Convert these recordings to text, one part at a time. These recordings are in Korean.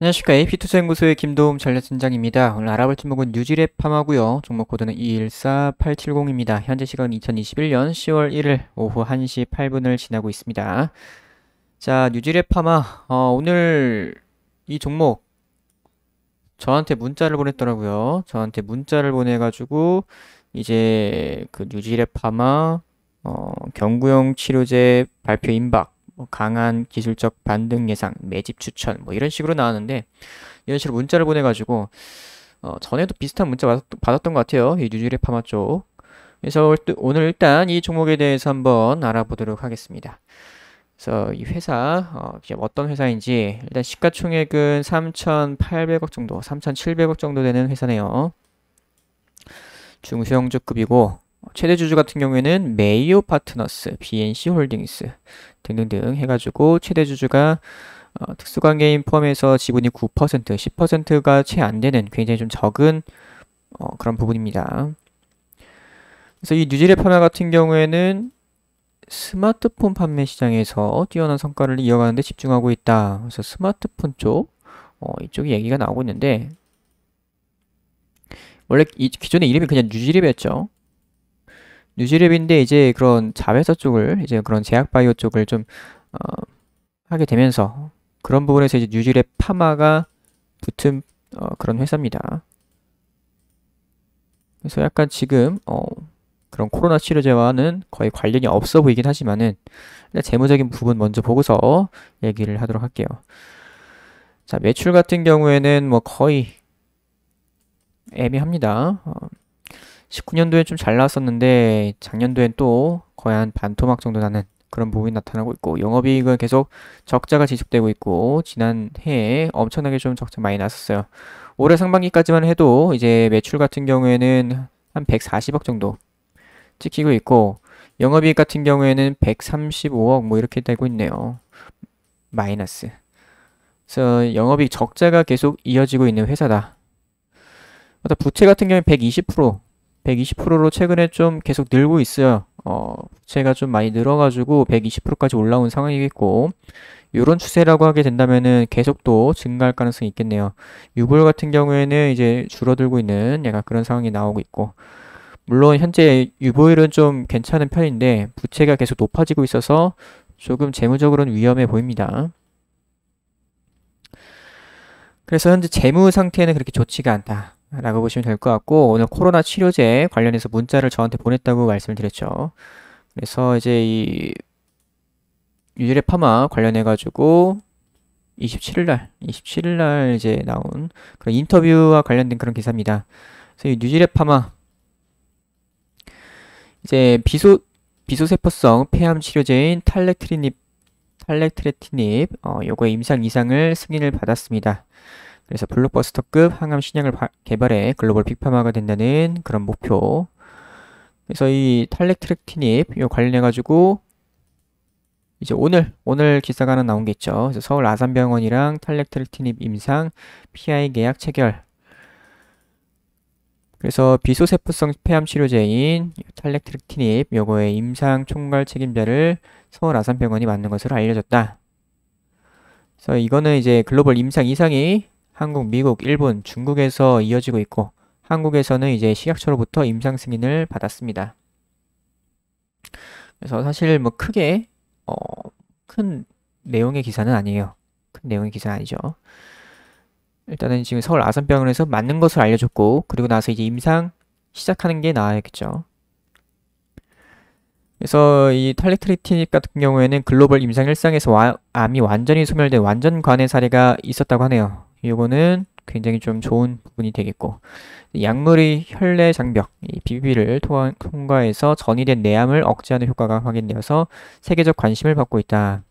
안녕하십니까. AP투자연구소의 김도움 전략팀장입니다. 오늘 알아볼 종목은 뉴질랩파마고요 종목 코드는 214870입니다. 현재 시간 2021년 10월 1일 오후 1시 8분을 지나고 있습니다. 자, 뉴질랩 파마. 어, 오늘 이 종목 저한테 문자를 보냈더라고요. 저한테 문자를 보내가지고 이제 그뉴질랩 파마 어, 경구용 치료제 발표 임박 뭐 강한 기술적 반등 예상, 매집 추천 뭐 이런 식으로 나왔는데 이런 식으로 문자를 보내가지고 어, 전에도 비슷한 문자 받았, 던것 같아요. 이 뉴질의 파마 쪽. 그래서 오늘 일단 이 종목에 대해서 한번 알아보도록 하겠습니다. 그래서 이 회사 어, 어떤 회사인지 일단 시가총액은 3,800억 정도, 3,700억 정도 되는 회사네요. 중소형주급이고 어, 최대 주주 같은 경우에는 메이오 파트너스, BNC 홀딩스 등등등 해가지고 최대 주주가 어, 특수관계인 포함해서 지분이 9%, 10%가 채 안 되는 굉장히 좀 적은 어, 그런 부분입니다. 그래서 이 뉴질의 판화 같은 경우에는 스마트폰 판매 시장에서 뛰어난 성과를 이어가는데 집중하고 있다. 그래서 스마트폰 쪽, 어, 이쪽이 얘기가 나오고 있는데, 원래 이, 기존의 이름이 그냥 뉴질입이었죠. 뉴지랩인데 이제 그런 자회사 쪽을 이제 그런 제약 바이오 쪽을 좀 어, 하게 되면서 그런 부분에서 이제 뉴지랩 파마가 붙은 어, 그런 회사입니다. 그래서 약간 지금 어, 그런 코로나 치료제와는 거의 관련이 없어 보이긴 하지만은 재무적인 부분 먼저 보고서 얘기를 하도록 할게요. 자 매출 같은 경우에는 뭐 거의 애매합니다. 어, 1 9년도에좀 잘 나왔었는데 작년도엔 또 거의 한 반토막 정도 나는 그런 부분이 나타나고 있고 영업이익은 계속 적자가 지속되고 있고 지난해에 엄청나게 좀 적자 많이 났었어요. 올해 상반기까지만 해도 이제 매출 같은 경우에는 한 140억 정도 찍히고 있고 영업이익 같은 경우에는 135억 뭐 이렇게 되고 있네요. 마이너스. 그래서 영업이익 적자가 계속 이어지고 있는 회사다. 부채 같은 경우에 120% 120%로 최근에 좀 계속 늘고 있어요. 어, 부채가 좀 많이 늘어가지고 120%까지 올라온 상황이겠고 이런 추세라고 하게 된다면은 계속 또 증가할 가능성이 있겠네요. 6월 같은 경우에는 이제 줄어들고 있는 약간 그런 상황이 나오고 있고 물론 현재 유보율은 좀 괜찮은 편인데 부채가 계속 높아지고 있어서 조금 재무적으로는 위험해 보입니다. 그래서 현재 재무 상태는 그렇게 좋지가 않다. 라고 보시면 될 것 같고 오늘 코로나 치료제 관련해서 문자를 저한테 보냈다고 말씀을 드렸죠. 그래서 이제 이 유질의 파마 관련해 가지고 27일 날, 27일 날 이제 나온 그런 인터뷰와 관련된 그런 기사입니다. 그래서 이 뉴질의 파마 이제 비소 비소세포성 폐암 치료제인 탈렉트리닙 탈렉트레티닙 어, 요거의 임상 이상을 승인을 받았습니다. 그래서 블록버스터급 항암 신약을 개발해 글로벌 빅파마가 된다는 그런 목표. 그래서 이 탈렉트렉티닙 이 관련해 가지고 이제 오늘 오늘 기사가 하나 나온 게 있죠. 그래서 서울 아산병원이랑 탈렉트렉티닙 임상 PI 계약 체결. 그래서 비소세포성 폐암 치료제인 탈렉트렉티닙 요거의 임상 총괄 책임자를 서울 아산병원이 맡는 것으로 알려졌다. 그래서 이거는 이제 글로벌 임상 이상이 한국, 미국, 일본, 중국에서 이어지고 있고 한국에서는 이제 식약처로부터 임상 승인을 받았습니다. 그래서 사실 뭐 크게 어, 큰 내용의 기사는 아니에요. 큰 내용의 기사 아니죠. 일단은 지금 서울 아산병원에서 맞는 것을 알려줬고 그리고 나서 이제 임상 시작하는 게 나아야겠죠. 그래서 이 탈렉트리틴 같은 경우에는 글로벌 임상 일상에서 와, 암이 완전히 소멸된 완전 관해 사례가 있었다고 하네요. 이거는 굉장히 좀 좋은 부분이 되겠고 약물의 혈내 장벽, 이 BBB를 통과해서 전이된 내암을 억제하는 효과가 확인되어서 세계적 관심을 받고 있다.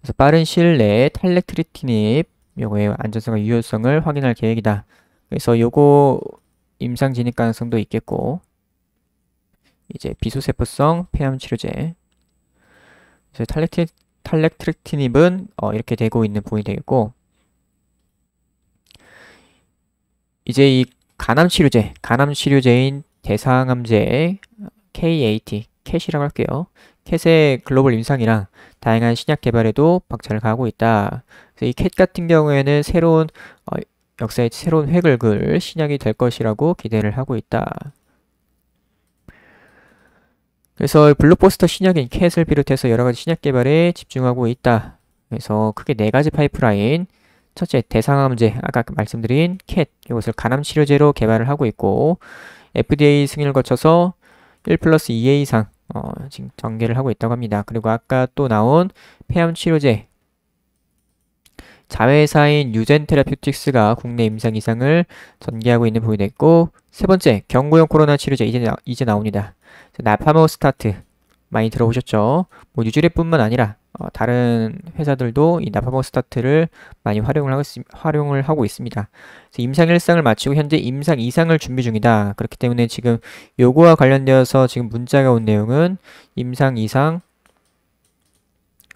그래서 빠른 시일 내에 탈렉트리티닙 요거의 안전성과 유효성을 확인할 계획이다. 그래서 요거 임상 진입 가능성도 있겠고 이제 비소세포성 폐암 치료제 탈렉트리 탈렉트렉티닙은 어, 이렇게 되고 있는 부분이 되겠고 이제 이 간암치료제, 간암치료제인 대상암제의 KAT, 캣이라고 할게요. 캣의 글로벌 임상이랑 다양한 신약 개발에도 박차를 가하고 있다. 그래서 이 캣 같은 경우에는 새로운 어, 역사의 새로운 획을 그을 신약이 될 것이라고 기대를 하고 있다. 그래서 블록버스터 신약인 캣을 비롯해서 여러가지 신약 개발에 집중하고 있다. 그래서 크게 네 가지 파이프라인 첫째 대상암제 아까 말씀드린 캣 이것을 간암 치료제로 개발을 하고 있고 FDA 승인을 거쳐서 1 플러스 2A 이상 어, 지금 전개를 하고 있다고 합니다. 그리고 아까 또 나온 폐암 치료제 자회사인 유젠 테라퓨틱스가 국내 임상 이상을 전개하고 있는 부분이 됐고 세 번째 경구용 코로나 치료제 이제, 나, 이제 나옵니다. 나파모 스타트 많이 들어보셨죠? 뭐 뉴질리뿐만 아니라 어, 다른 회사들도 이 나파모 스타트를 많이 활용을 하고, 활용을 하고 있습니다. 임상 일상을 마치고 현재 임상 이상을 준비 중이다. 그렇기 때문에 지금 요거와 관련되어서 지금 문자가 온 내용은 임상 이상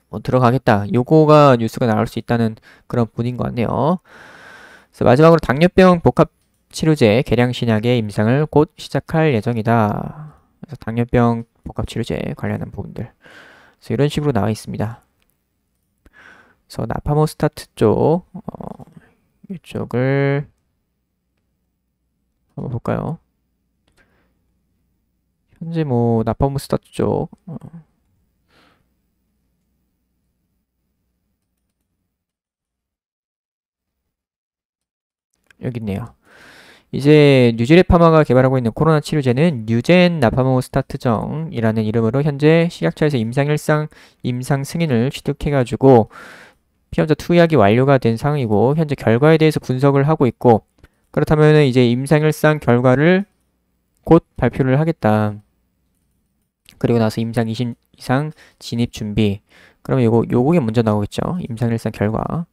뭐 들어가겠다. 요거가 뉴스가 나올 수 있다는 그런 분인 것 같네요. 그래서 마지막으로 당뇨병 복합 치료제 개량신약의 임상을 곧 시작할 예정이다. 그래서 당뇨병 복합 치료제 관련한 부분들. 그래서 이런 식으로 나와 있습니다. 그래서 나파모스타트 쪽 어, 이쪽을 한번 볼까요? 현재 뭐 나파모스타트 쪽 어. 여기 있네요. 이제 뉴질레파마가 개발하고 있는 코로나 치료제는 뉴젠 나파모 스타트정이라는 이름으로 현재 식약처에서 임상일상 임상 승인을 취득해가지고 피험자 투약이 완료가 된 상황이고 현재 결과에 대해서 분석을 하고 있고 그렇다면 이제 임상일상 결과를 곧 발표를 하겠다. 그리고 나서 임상 20 이상 진입 준비. 그러면 요거 요게 먼저 나오겠죠. 임상일상 결과.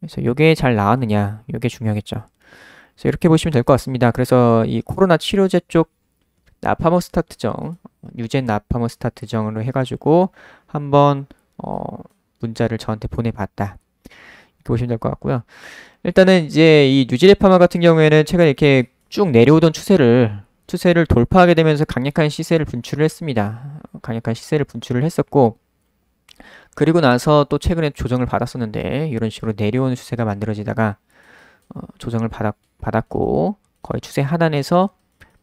그래서 이게 잘 나왔느냐 이게 중요하겠죠. 그래서 이렇게 보시면 될 것 같습니다. 그래서 이 코로나 치료제 쪽 나파머 스타트정 유젠 나파머 스타트정으로 해가지고 한번 어, 문자를 저한테 보내봤다. 이렇게 보시면 될 것 같고요. 일단은 이제 이 뉴질레파마 같은 경우에는 최근 이렇게 쭉 내려오던 추세를 추세를 돌파하게 되면서 강력한 시세를 분출을 했습니다. 강력한 시세를 분출을 했었고 그리고 나서 또 최근에 조정을 받았었는데 이런 식으로 내려오는 추세가 만들어지다가 어, 조정을 받았, 받았고 거의 추세 하단에서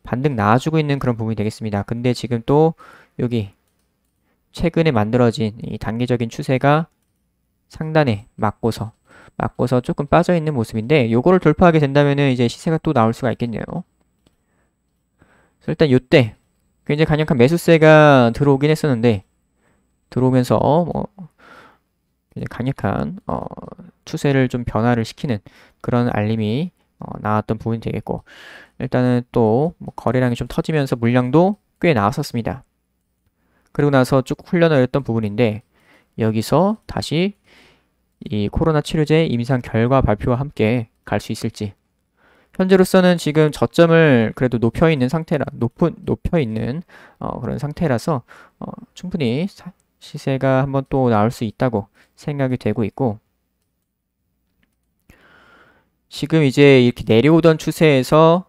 반등 나와주고 있는 그런 부분이 되겠습니다. 근데 지금 또 여기 최근에 만들어진 이단계적인 추세가 상단에 맞고서 맞고서 조금 빠져있는 모습인데 요거를 돌파하게 된다면은 이제 시세가 또 나올 수가 있겠네요. 일단 요때 굉장히 강력한 매수세가 들어오긴 했었는데 들어오면서 뭐 강력한 어, 추세를 좀 변화를 시키는 그런 알림이 어, 나왔던 부분이 되겠고 일단은 또뭐 거래량이 좀 터지면서 물량도 꽤 나왔었습니다. 그리고 나서 쭉훈련내렸던 부분인데 여기서 다시 이 코로나 치료제 임상 결과 발표와 함께 갈 수 있을지 현재로서는 지금 저점을 그래도 높여 있는 상태라 높은 높여 있는 어, 그런 상태라서 어, 충분히 사, 시세가 한번 또 나올 수 있다고 생각이 되고 있고 지금 이제 이렇게 내려오던 추세에서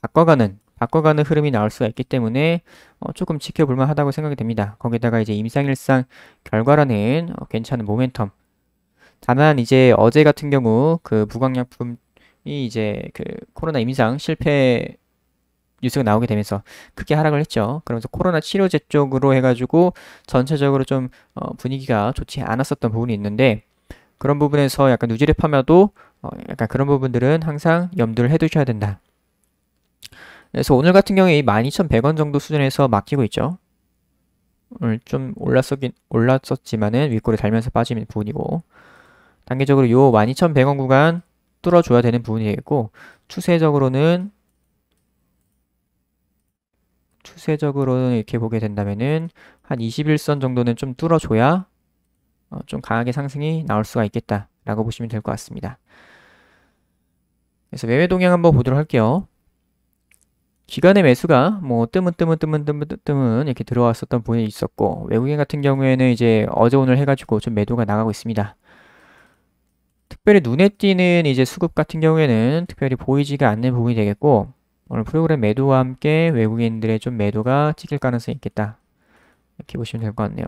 바꿔가는 바꿔가는 흐름이 나올 수가 있기 때문에 어, 조금 지켜볼만 하다고 생각이 됩니다. 거기다가 이제 임상일상 결과라는 어, 괜찮은 모멘텀. 다만 이제 어제 같은 경우 그 무광약품이 이제 그 코로나 임상 실패 뉴스가 나오게 되면서 크게 하락을 했죠. 그러면서 코로나 치료제 쪽으로 해가지고 전체적으로 좀 어, 분위기가 좋지 않았었던 부분이 있는데 그런 부분에서 약간 누지를 파며도 어, 약간 그런 부분들은 항상 염두를 해두셔야 된다. 그래서 오늘 같은 경우에 12,100원 정도 수준에서 막히고 있죠. 오늘 좀 올랐었긴 올랐었지만은 윗골에 달면서 빠지는 부분이고 단계적으로 요 12,100원 구간 뚫어줘야 되는 부분이겠고 추세적으로는 추세적으로 이렇게 보게 된다면은 한 21선 정도는 좀 뚫어줘야 어, 좀 강하게 상승이 나올 수가 있겠다라고 보시면 될 것 같습니다. 그래서 매매 동향 한번 보도록 할게요. 기간의 매수가 뭐 뜸은 뜸은 뜸은 뜸은 뜸은 이렇게 들어왔었던 부 분이 있었고 외국인 같은 경우에는 이제 어제 오늘 해가지고 좀 매도가 나가고 있습니다. 특별히 눈에 띄는 이제 수급 같은 경우에는 특별히 보이지가 않는 부분이 되겠고 오늘 프로그램 매도와 함께 외국인들의 좀 매도가 찍힐 가능성이 있겠다. 이렇게 보시면 될 것 같네요.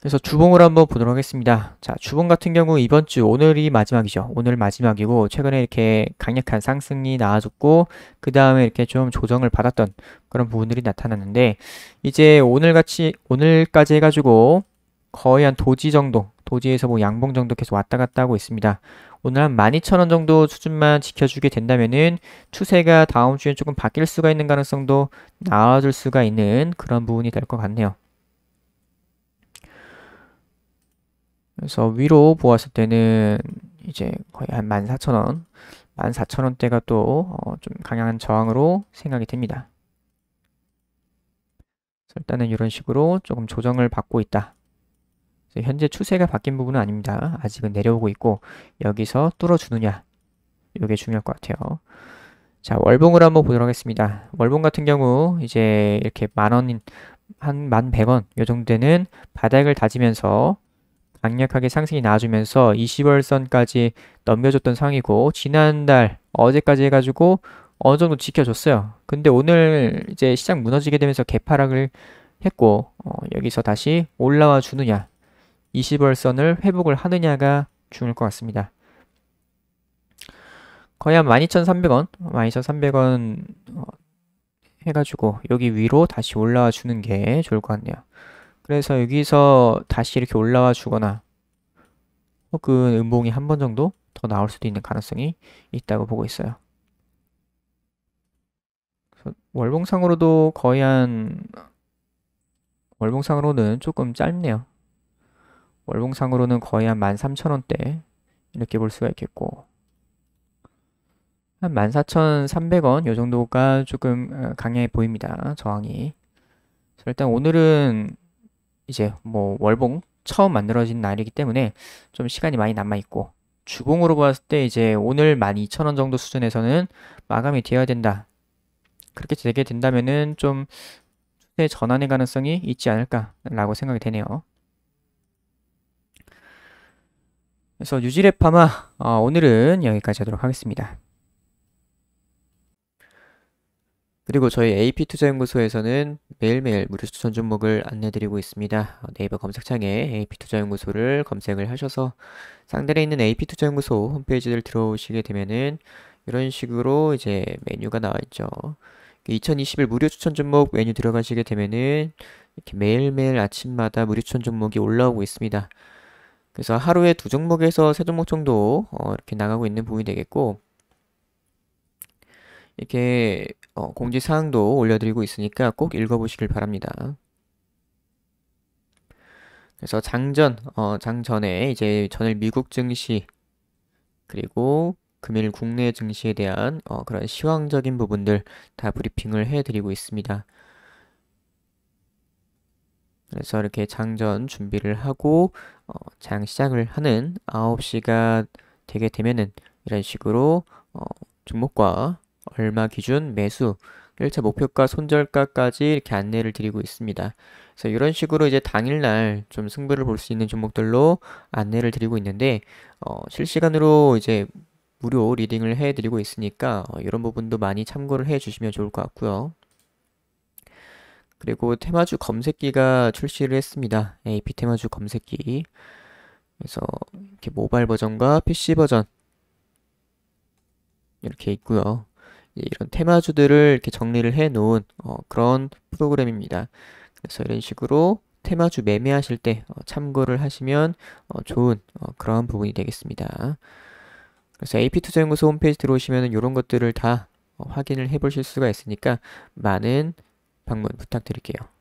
그래서 주봉을 한번 보도록 하겠습니다. 자, 주봉 같은 경우 이번 주 오늘이 마지막이죠. 오늘 마지막이고 최근에 이렇게 강력한 상승이 나와줬고 그 다음에 이렇게 좀 조정을 받았던 그런 부분들이 나타났는데 이제 오늘 같이 오늘까지 해가지고 거의 한 도지 정도 도지에서 뭐 양봉 정도 계속 왔다 갔다 하고 있습니다. 오늘 한 12,000원 정도 수준만 지켜주게 된다면은 추세가 다음 주에 조금 바뀔 수가 있는 가능성도 나아질 수가 있는 그런 부분이 될 것 같네요. 그래서 위로 보았을 때는 이제 거의 한 14,000원, 14,000원대가 또좀 어, 강한 저항으로 생각이 됩니다. 일단은 이런 식으로 조금 조정을 받고 있다. 현재 추세가 바뀐 부분은 아닙니다. 아직은 내려오고 있고 여기서 뚫어주느냐 이게 중요할 것 같아요. 자 월봉을 한번 보도록 하겠습니다. 월봉 같은 경우 이제 이렇게 만원인 한만1 0 0원요 정도 되는 바닥을 다지면서 강력하게 상승이 나와주면서 20월선까지 넘겨줬던 상이고 지난달 어제까지 해가지고 어느 정도 지켜줬어요. 근데 오늘 이제 시장 무너지게 되면서 개파락을 했고 어, 여기서 다시 올라와 주느냐 20월 선을 회복을 하느냐가 중요할 것 같습니다. 거의 한 12,300원, 12,300원 어, 해가지고 여기 위로 다시 올라와 주는 게 좋을 것 같네요. 그래서 여기서 다시 이렇게 올라와 주거나 혹은 어, 그 음봉이 한 번 정도 더 나올 수도 있는 가능성이 있다고 보고 있어요. 월봉상으로도 거의 한 월봉상으로는 조금 짧네요. 월봉상으로는 거의 한 13,000원대 이렇게 볼 수가 있겠고 한 14,300원 요 정도가 조금 어, 강해 보입니다. 저항이. 그래서 일단 오늘은 이제 뭐 월봉 처음 만들어진 날이기 때문에 좀 시간이 많이 남아있고 주봉으로 봤을 때 이제 오늘 12,000원 정도 수준에서는 마감이 되어야 된다. 그렇게 되게 된다면은 좀 추세 전환의 가능성이 있지 않을까라고 생각이 되네요. 그래서 유지랩 파마 어, 오늘은 여기까지 하도록 하겠습니다. 그리고 저희 AP투자연구소에서는 매일매일 무료 추천 종목을 안내드리고 있습니다. 어, 네이버 검색창에 AP투자연구소를 검색을 하셔서 상단에 있는 AP투자연구소 홈페이지를 들어오시게 되면은 이런 식으로 이제 메뉴가 나와 있죠. 2021 무료 추천 종목 메뉴 들어가시게 되면은 이렇게 매일매일 아침마다 무료 추천 종목이 올라오고 있습니다. 그래서 하루에 두 종목에서 세 종목 정도 어, 이렇게 나가고 있는 부분이 되겠고 이렇게 어, 공지사항도 올려드리고 있으니까 꼭 읽어보시길 바랍니다. 그래서 장전, 어, 장전에 이제 전일 미국 증시 그리고 금일 국내 증시에 대한 어, 그런 시황적인 부분들 다 브리핑을 해드리고 있습니다. 그래서 이렇게 장전 준비를 하고 어, 장 시작을 하는 9시가 되게 되면은 이런 식으로 어, 종목과 얼마 기준 매수 1차 목표가 손절가까지 이렇게 안내를 드리고 있습니다. 그래서 이런 식으로 이제 당일날 좀 승부를 볼 수 있는 종목들로 안내를 드리고 있는데 어, 실시간으로 이제 무료 리딩을 해드리고 있으니까 어, 이런 부분도 많이 참고를 해주시면 좋을 것 같고요. 그리고 테마주 검색기가 출시를 했습니다. AP 테마주 검색기. 그래서 이렇게 모바일 버전과 PC 버전 이렇게 있고요. 이런 테마주들을 이렇게 정리를 해 놓은 어, 그런 프로그램입니다. 그래서 이런 식으로 테마주 매매하실 때 어, 참고를 하시면 어, 좋은 어, 그런 부분이 되겠습니다. 그래서 AP투자연구소 홈페이지 들어오시면 이런 것들을 다 어, 확인을 해 보실 수가 있으니까 많은 방문 부탁드릴게요.